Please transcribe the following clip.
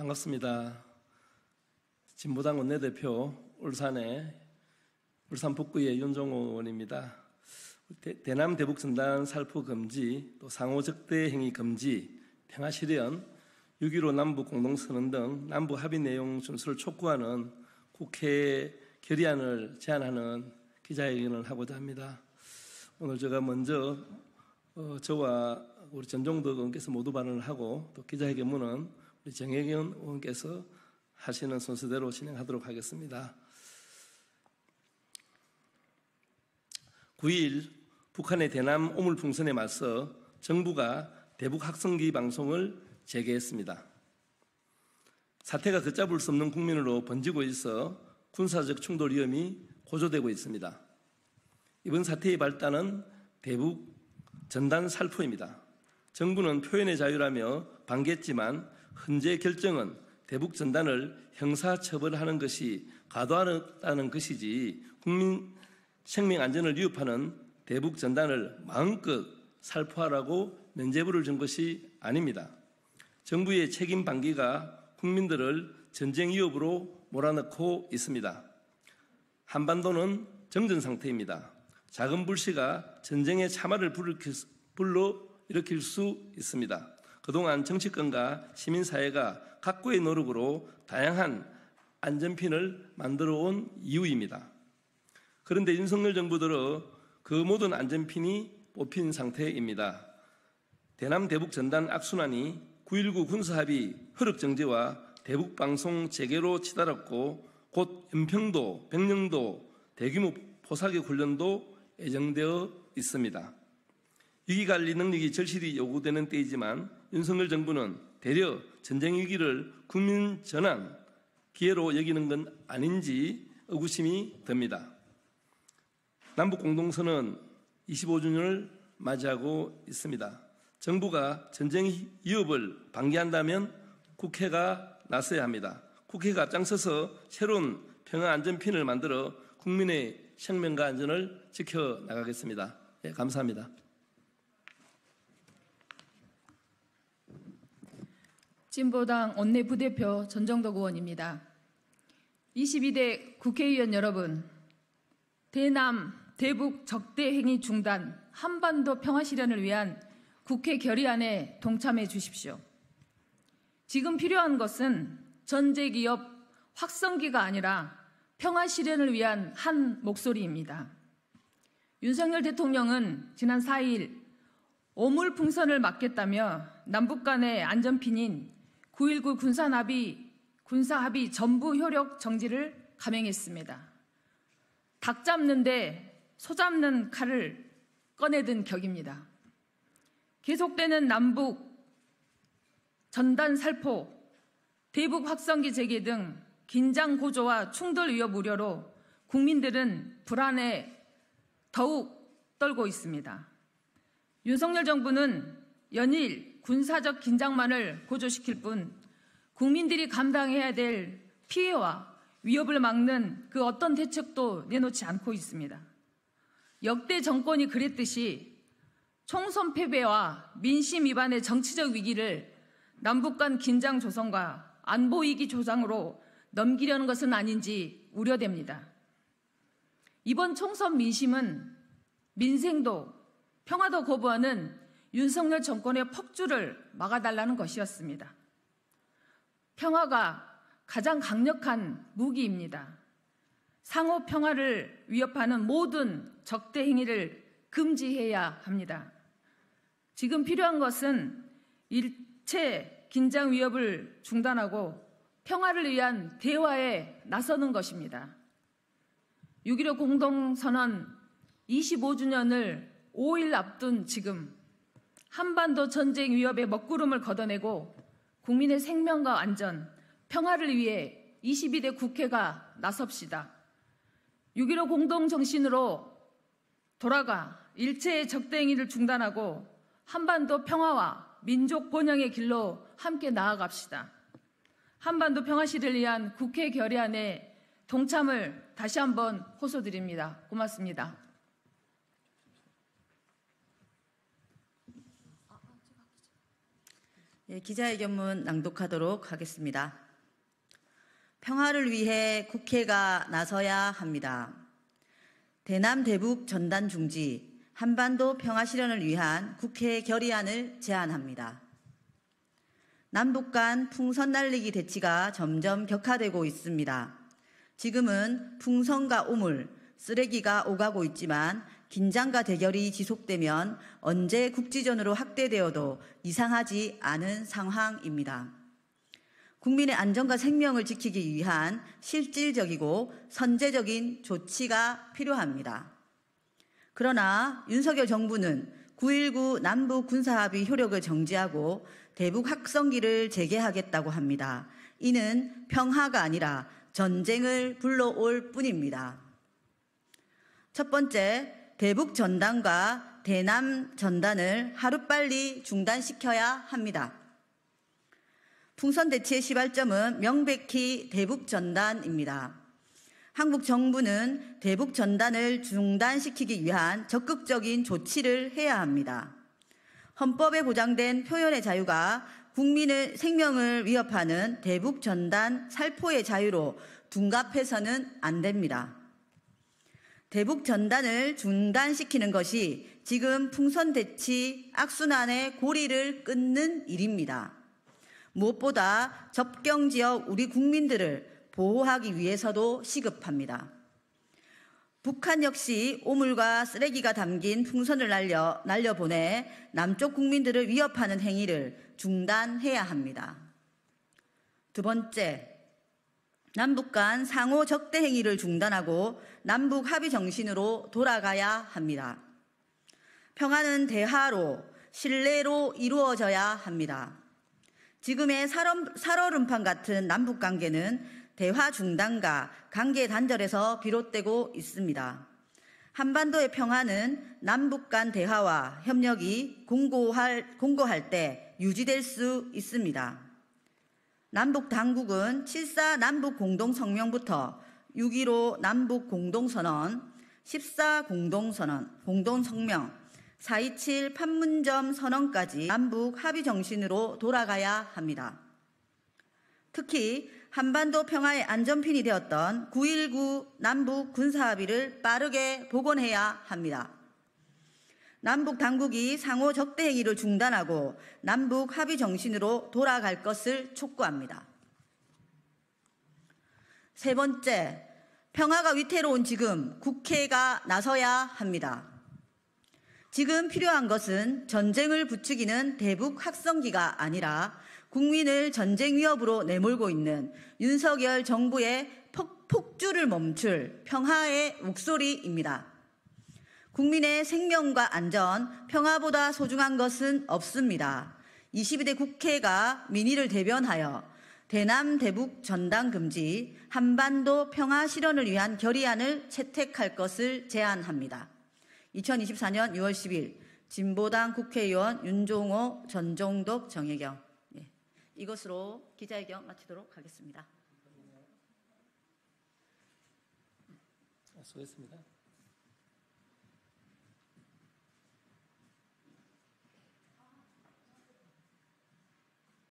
반갑습니다. 진보당 원내대표 울산의 울산 북구의 윤종호 의원입니다. 대, 남 대북 전단 살포 금지, 또 상호 적대 행위 금지, 평화 실현, 6.15 남북 공동선언 등 남북 합의 내용 준수를 촉구하는 국회 결의안을 제안하는 기자회견을 하고자 합니다. 오늘 제가 먼저 어, 저와 우리 전종덕 의원께서 모두 발언을 하고 또 기자회견문은 우리 정혜경 의원께서 하시는 순서대로 진행하도록 하겠습니다. 9일 북한의 대남 오물풍선에 맞서 정부가 대북 학성기 방송을 재개했습니다. 사태가 걷잡을 수 없는 국면으로 번지고 있어 군사적 충돌 위험이 고조되고 있습니다. 이번 사태의 발단은 대북 전단 살포입니다. 정부는 표현의 자유라며 반겼지만 헌재 결정은 대북 전단을 형사처벌하는 것이 과도하다는 것이지 국민 생명 안전을 위협하는 대북 전단을 마음껏 살포하라고 면제부를 준 것이 아닙니다. 정부의 책임 방기가 국민들을 전쟁 위협으로 몰아넣고 있습니다. 한반도는 정전 상태입니다. 작은 불씨가 전쟁의 참화를 불러 일으킬 수 있습니다. 그동안 정치권과 시민사회가 각고의 노력으로 다양한 안전핀을 만들어 온 이유입니다. 그런데 윤석열 정부 들어 그 모든 안전핀이 뽑힌 상태입니다. 대남 대북 전단 악순환이 9.19 군사합의 혈육 정지와 대북 방송 재개로 치달았고 곧 은평도, 백령도 대규모 포사격 훈련도 예정되어 있습니다. 위기관리 능력이 절실히 요구되는 때이지만 윤석열 정부는 대려 전쟁 위기를 국민 전환 기회로 여기는 건 아닌지 의구심이 듭니다. 남북 공동선언 25주년을 맞이하고 있습니다. 정부가 전쟁 위협을 방지한다면 국회가 나서야 합니다. 국회가 앞장서서 새로운 평화 안전핀을 만들어 국민의 생명과 안전을 지켜나가겠습니다. 네, 감사합니다. 진보당 원내부대표 전정덕 의원입니다. 22대 국회의원 여러분, 대남, 대북 적대행위 중단, 한반도 평화 실현을 위한 국회 결의안에 동참해 주십시오. 지금 필요한 것은 전제기업 확성기가 아니라 평화 실현을 위한 한 목소리입니다. 윤석열 대통령은 지난 4일 오물풍선을 막겠다며 남북 간의 안전핀인 9.19 군사합의, 군사합의 전부 효력 정지를 감행했습니다. 닭 잡는데 소 잡는 칼을 꺼내든 격입니다. 계속되는 남북 전단 살포, 대북 확성기 재개 등 긴장 고조와 충돌 위협 우려로 국민들은 불안에 더욱 떨고 있습니다. 윤석열 정부는 연일 군사적 긴장만을 고조시킬 뿐 국민들이 감당해야 될 피해와 위협을 막는 그 어떤 대책도 내놓지 않고 있습니다. 역대 정권이 그랬듯이 총선 패배와 민심 위반의 정치적 위기를 남북 간 긴장 조성과 안보 위기 조장으로 넘기려는 것은 아닌지 우려됩니다. 이번 총선 민심은 민생도 평화도 거부하는 윤석열 정권의 폭주를 막아달라는 것이었습니다. 평화가 가장 강력한 무기입니다. 상호 평화를 위협하는 모든 적대 행위를 금지해야 합니다. 지금 필요한 것은 일체 긴장 위협을 중단하고 평화를 위한 대화에 나서는 것입니다. 6.15 공동선언 25주년을 5일 앞둔 지금 한반도 전쟁 위협의 먹구름을 걷어내고 국민의 생명과 안전, 평화를 위해 22대 국회가 나섭시다. 6.15 공동정신으로 돌아가 일체의 적대행위를 중단하고 한반도 평화와 민족 번영의 길로 함께 나아갑시다. 한반도 평화시를 위한 국회 결의안에 동참을 다시 한번 호소드립니다. 고맙습니다. 예, 기자회견문 낭독하도록 하겠습니다. 평화를 위해 국회가 나서야 합니다. 대남 대북 전단 중지, 한반도 평화 실현을 위한 국회 결의안을 제안합니다. 남북 간 풍선 날리기 대치가 점점 격화되고 있습니다. 지금은 풍선과 오물, 쓰레기가 오가고 있지만 긴장과 대결이 지속되면 언제 국지전으로 확대되어도 이상하지 않은 상황입니다. 국민의 안전과 생명을 지키기 위한 실질적이고 선제적인 조치가 필요합니다. 그러나 윤석열 정부는 9.19 남북 군사합의 효력을 정지하고 대북 학성기를 재개하겠다고 합니다. 이는 평화가 아니라 전쟁을 불러올 뿐입니다. 첫 번째, 대북 전단과 대남 전단을 하루빨리 중단시켜야 합니다. 풍선 대치의 시발점은 명백히 대북 전단입니다. 한국 정부는 대북 전단을 중단시키기 위한 적극적인 조치를 해야 합니다. 헌법에 보장된 표현의 자유가 국민의 생명을 위협하는 대북 전단 살포의 자유로 둔갑해서는 안 됩니다. 대북 전단을 중단시키는 것이 지금 풍선 대치 악순환의 고리를 끊는 일입니다. 무엇보다 접경 지역 우리 국민들을 보호하기 위해서도 시급합니다. 북한 역시 오물과 쓰레기가 담긴 풍선을 날려, 날려보내 남쪽 국민들을 위협하는 행위를 중단해야 합니다. 두 번째, 남북 간 상호 적대 행위를 중단하고 남북 합의 정신으로 돌아가야 합니다. 평화는 대화로, 신뢰로 이루어져야 합니다. 지금의 살얼음판 같은 남북 관계는 대화 중단과 관계 단절에서 비롯되고 있습니다. 한반도의 평화는 남북 간 대화와 협력이 공고할, 공고할 때 유지될 수 있습니다. 남북 당국은 7사 남북 공동 성명부터 6.15 남북 공동선언, 14 공동선언, 공동성명, 4.27 판문점 선언까지 남북 합의 정신으로 돌아가야 합니다. 특히 한반도 평화의 안전핀이 되었던 9.19 남북 군사합의를 빠르게 복원해야 합니다. 남북 당국이 상호 적대 행위를 중단하고 남북 합의 정신으로 돌아갈 것을 촉구합니다. 세 번째, 평화가 위태로운 지금 국회가 나서야 합니다. 지금 필요한 것은 전쟁을 부추기는 대북 학성기가 아니라 국민을 전쟁 위협으로 내몰고 있는 윤석열 정부의 폭, 폭주를 멈출 평화의 목소리입니다. 국민의 생명과 안전, 평화보다 소중한 것은 없습니다. 22대 국회가 민의를 대변하여 대남 대북 전당 금지, 한반도 평화 실현을 위한 결의안을 채택할 것을 제안합니다. 2024년 6월 10일 진보당 국회의원 윤종호, 전종덕, 정혜경 예. 이것으로 기자회견 마치도록 하겠습니다. 네, 수고했습니다.